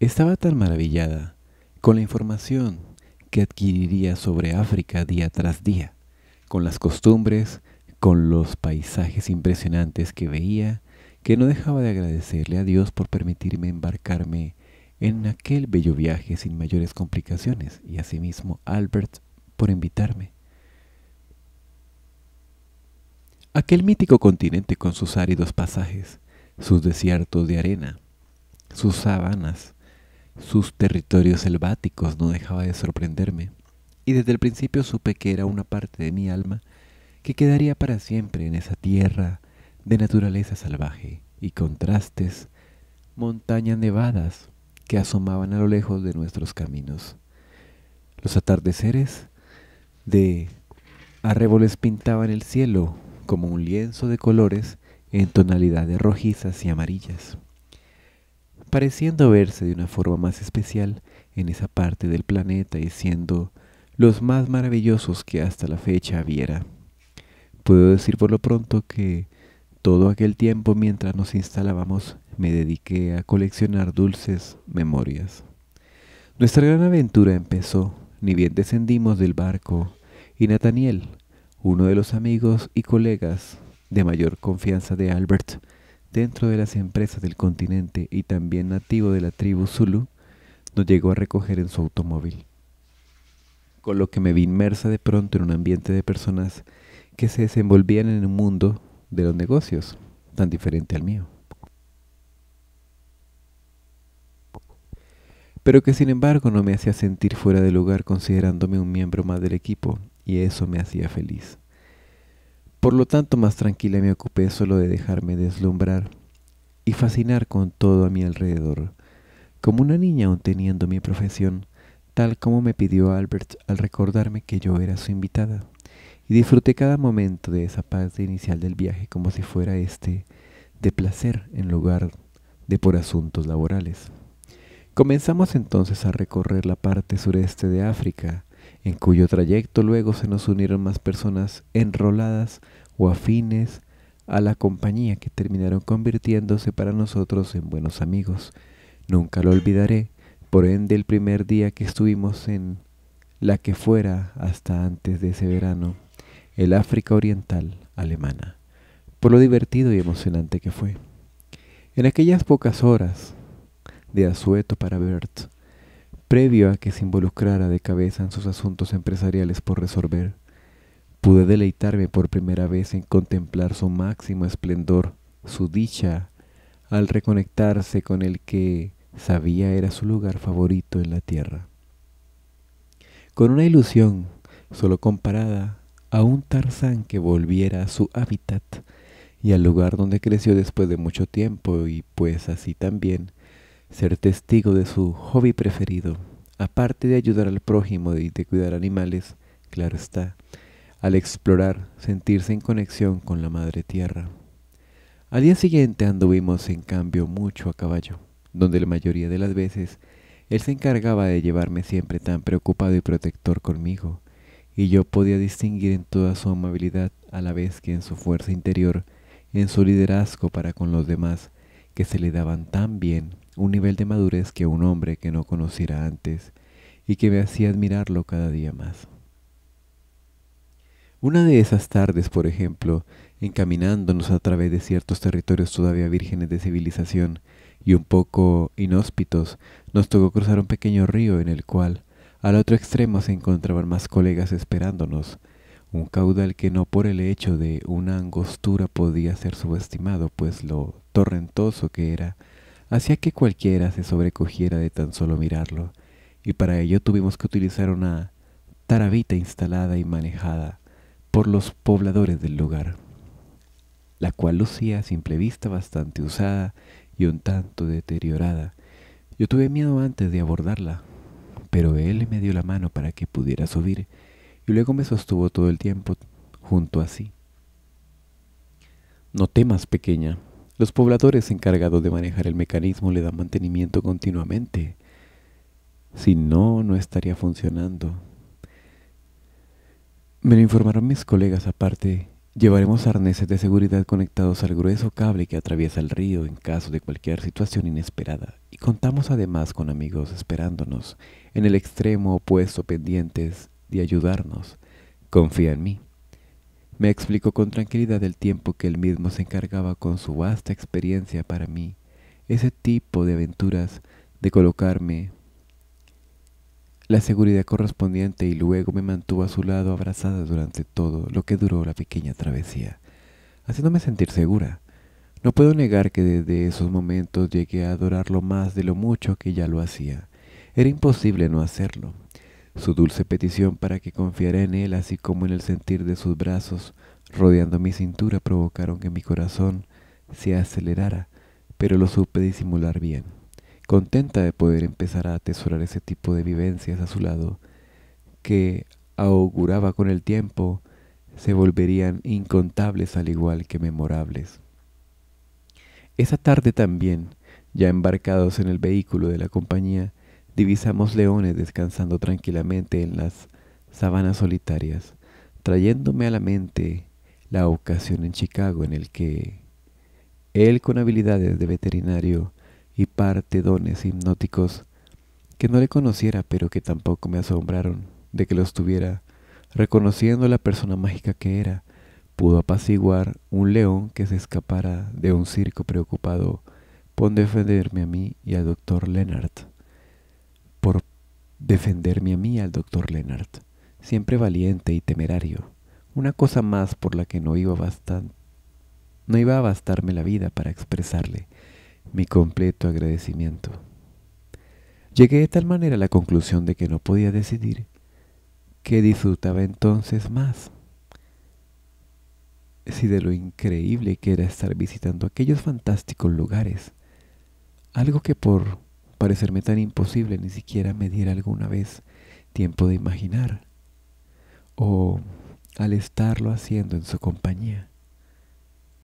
Estaba tan maravillada con la información que adquiriría sobre África día tras día, con las costumbres, con los paisajes impresionantes que veía, que no dejaba de agradecerle a Dios por permitirme embarcarme en aquel bello viaje sin mayores complicaciones y asimismo Albert por invitarme. Aquel mítico continente con sus áridos pasajes, sus desiertos de arena, sus sabanas, sus territorios selváticos no dejaba de sorprenderme, y desde el principio supe que era una parte de mi alma que quedaría para siempre en esa tierra de naturaleza salvaje y contrastes, montañas nevadas que asomaban a lo lejos de nuestros caminos. Los atardeceres de árboles pintaban el cielo como un lienzo de colores en tonalidades rojizas y amarillas pareciendo verse de una forma más especial en esa parte del planeta y siendo los más maravillosos que hasta la fecha viera. Puedo decir por lo pronto que todo aquel tiempo mientras nos instalábamos me dediqué a coleccionar dulces memorias. Nuestra gran aventura empezó, ni bien descendimos del barco, y Nathaniel, uno de los amigos y colegas de mayor confianza de Albert, dentro de las empresas del continente y también nativo de la tribu Zulu, nos llegó a recoger en su automóvil. Con lo que me vi inmersa de pronto en un ambiente de personas que se desenvolvían en un mundo de los negocios, tan diferente al mío. Pero que sin embargo no me hacía sentir fuera de lugar considerándome un miembro más del equipo, y eso me hacía feliz. Por lo tanto, más tranquila me ocupé solo de dejarme deslumbrar y fascinar con todo a mi alrededor, como una niña aún teniendo mi profesión, tal como me pidió Albert al recordarme que yo era su invitada, y disfruté cada momento de esa paz inicial del viaje como si fuera este de placer en lugar de por asuntos laborales. Comenzamos entonces a recorrer la parte sureste de África, en cuyo trayecto luego se nos unieron más personas enroladas o afines a la compañía que terminaron convirtiéndose para nosotros en buenos amigos. Nunca lo olvidaré, por ende el primer día que estuvimos en la que fuera hasta antes de ese verano, el África Oriental alemana, por lo divertido y emocionante que fue. En aquellas pocas horas de asueto para Bert, previo a que se involucrara de cabeza en sus asuntos empresariales por resolver. Pude deleitarme por primera vez en contemplar su máximo esplendor, su dicha, al reconectarse con el que sabía era su lugar favorito en la tierra. Con una ilusión, solo comparada a un Tarzán que volviera a su hábitat y al lugar donde creció después de mucho tiempo y pues así también ser testigo de su hobby preferido, aparte de ayudar al prójimo y de cuidar animales, claro está, al explorar, sentirse en conexión con la Madre Tierra. Al día siguiente anduvimos en cambio mucho a caballo, donde la mayoría de las veces él se encargaba de llevarme siempre tan preocupado y protector conmigo, y yo podía distinguir en toda su amabilidad a la vez que en su fuerza interior, en su liderazgo para con los demás, que se le daban tan bien un nivel de madurez que un hombre que no conociera antes y que me hacía admirarlo cada día más. Una de esas tardes, por ejemplo, encaminándonos a través de ciertos territorios todavía vírgenes de civilización y un poco inhóspitos, nos tocó cruzar un pequeño río en el cual, al otro extremo, se encontraban más colegas esperándonos, un caudal que no por el hecho de una angostura podía ser subestimado, pues lo torrentoso que era hacía que cualquiera se sobrecogiera de tan solo mirarlo, y para ello tuvimos que utilizar una tarabita instalada y manejada por los pobladores del lugar, la cual lucía a simple vista bastante usada y un tanto deteriorada. Yo tuve miedo antes de abordarla, pero él me dio la mano para que pudiera subir y luego me sostuvo todo el tiempo junto a sí. No temas, pequeña, los pobladores encargados de manejar el mecanismo le dan mantenimiento continuamente. Si no, no estaría funcionando. Me lo informaron mis colegas aparte. Llevaremos arneses de seguridad conectados al grueso cable que atraviesa el río en caso de cualquier situación inesperada y contamos además con amigos esperándonos en el extremo opuesto pendientes de ayudarnos. Confía en mí. Me explicó con tranquilidad el tiempo que él mismo se encargaba con su vasta experiencia para mí, ese tipo de aventuras, de colocarme la seguridad correspondiente y luego me mantuvo a su lado abrazada durante todo lo que duró la pequeña travesía, haciéndome sentir segura. No puedo negar que desde esos momentos llegué a adorarlo más de lo mucho que ya lo hacía. Era imposible no hacerlo su dulce petición para que confiara en él, así como en el sentir de sus brazos rodeando mi cintura, provocaron que mi corazón se acelerara, pero lo supe disimular bien, contenta de poder empezar a atesorar ese tipo de vivencias a su lado, que auguraba con el tiempo se volverían incontables al igual que memorables. Esa tarde también, ya embarcados en el vehículo de la compañía, divisamos leones descansando tranquilamente en las sabanas solitarias, trayéndome a la mente la ocasión en Chicago en el que él con habilidades de veterinario y parte dones hipnóticos que no le conociera pero que tampoco me asombraron de que los tuviera, reconociendo la persona mágica que era, pudo apaciguar un león que se escapara de un circo preocupado por defenderme a mí y al doctor Leonard defenderme a mí al doctor Lennart, siempre valiente y temerario, una cosa más por la que no iba, no iba a bastarme la vida para expresarle mi completo agradecimiento. Llegué de tal manera a la conclusión de que no podía decidir que disfrutaba entonces más, si de lo increíble que era estar visitando aquellos fantásticos lugares, algo que por parecerme tan imposible, ni siquiera me diera alguna vez tiempo de imaginar. O al estarlo haciendo en su compañía,